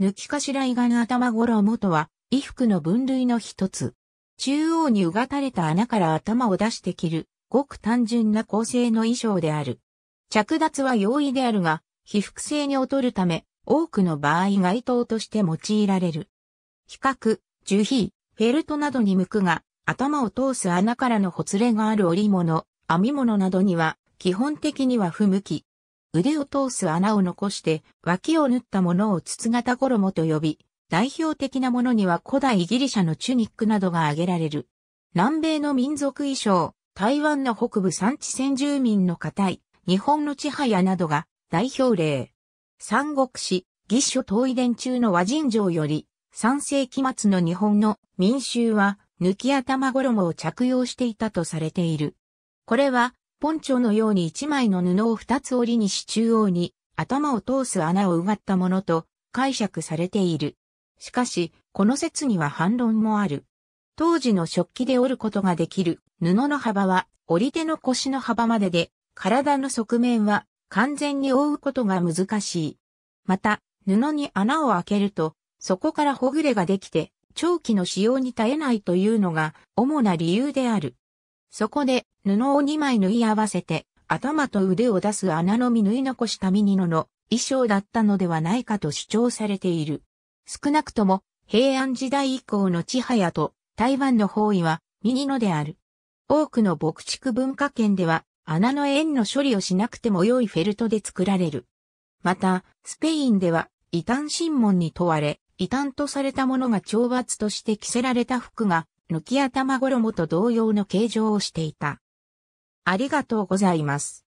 抜き頭伊賀の頭衣とは、衣服の分類の一つ。中央にうがたれた穴から頭を出して着る、ごく単純な構成の衣装である。着脱は容易であるが、被服性に劣るため、多くの場合該当として用いられる。比較、樹皮、フェルトなどに向くが、頭を通す穴からのほつれがある織物、編み物などには、基本的には不向き。腕を通す穴を残して脇を縫ったものを筒型衣と呼び、代表的なものには古代ギリシャのチュニックなどが挙げられる。南米の民族衣装、台湾の北部産地先住民の固い、日本の千早などが代表例。三国史、義書統一伝中の和人城より、3世紀末の日本の民衆は、抜き頭衣を着用していたとされている。これは、ポンチョのように一枚の布を二つ折りにし中央に頭を通す穴を埋まったものと解釈されている。しかし、この説には反論もある。当時の食器で折ることができる布の幅は折り手の腰の幅までで、体の側面は完全に覆うことが難しい。また、布に穴を開けると、そこからほぐれができて、長期の使用に耐えないというのが主な理由である。そこで、布を2枚縫い合わせて、頭と腕を出す穴のみ縫い残したミニノの衣装だったのではないかと主張されている。少なくとも、平安時代以降の千早と台湾の方位はミニノである。多くの牧畜文化圏では、穴の縁の処理をしなくても良いフェルトで作られる。また、スペインでは、異端審問に問われ、異端とされたものが懲罰として着せられた服が抜き頭衣と同様の形状をしていた。ありがとうございます。